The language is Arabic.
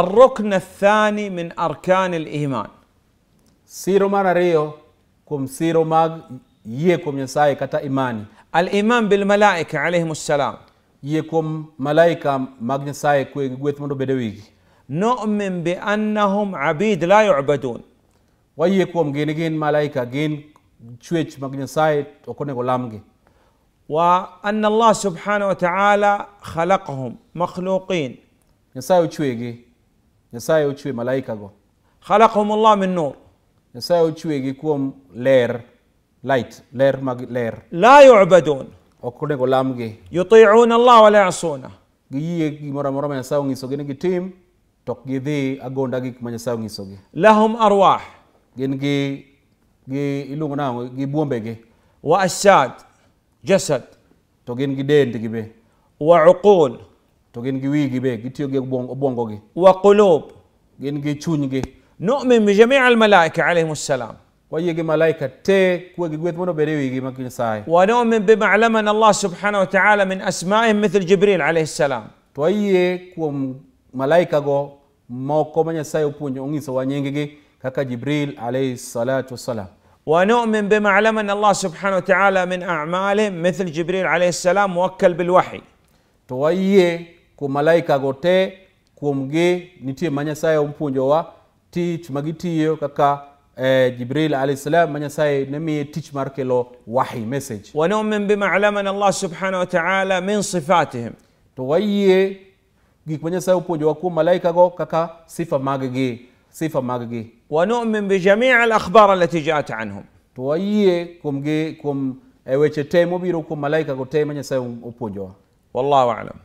الركن الثاني من أركان الإيمان. سيرو مانا ريو كم سيرو ماغ يكم يساي كتا إيماني. الإيمان بالملائكة عليهم السلام. يكم ملائكة ماغ يساي كويت مدو بدويك. نؤمن بأنهم عبيد لا يعبدون. ويكم جين جين ملائكة جين تشويتش ماغ يساي وكونيكو لامجي. وأن الله سبحانه وتعالى خلقهم مخلوقين. يساي تشويكي. نسائي وشوي ملايكة غو خلقهم الله من نور نسائي وشوي يكون لير لايت لير ما لير لا يعبدون وكلنا قلام جي يطيعون الله ولا يعصونه جي يجي مرة مرة من يساوي يسوي نجي تيم توك جذي أقول دقي كم يساوي يسوي لهم أرواح جن جي جي إلو منام جي بوم بيجي وأشاد جسد توجين جدين تجيبه وعقول to gin gi wigi be gitiyo gi obwongo gi wa qulub gin gi chuny gi nu'min bi jami' al malaika alayhim assalam wayie gi malaika te kuwe gi gweth mondo bed e wigi ma sai wa nu'min bima alamana Allah subhanahu wa ta'ala min asma'ihim mithl Jibril alayhi assalam to wayie kuom malaika go moko ma Nyasaye opuonjo wa nying-gi kaka Jibril alayhi salatu wassalam ونؤمن بما علمنا الله سبحانه وتعالى من أعماله مثل جبريل عليه السلام موكل بالوحي تويه ku malaika gote kuomge nitie ma nyasaye opuonjowa tich magitiyo kaka eh, jibril alahissalam ma nyasaye nemiye tich mar kelo wahi message wanumin bima alamana allah subhanahu wa taala min sifatihim to gik ma nyasaye opuonjowa kuom malaika go kaka sifa mag-gi sifa mag-gi wanumin al akhbar alati jaat anhum to kumge kum kuom weche te mobiro kuom malaika go te ma nyasaye wallahu alam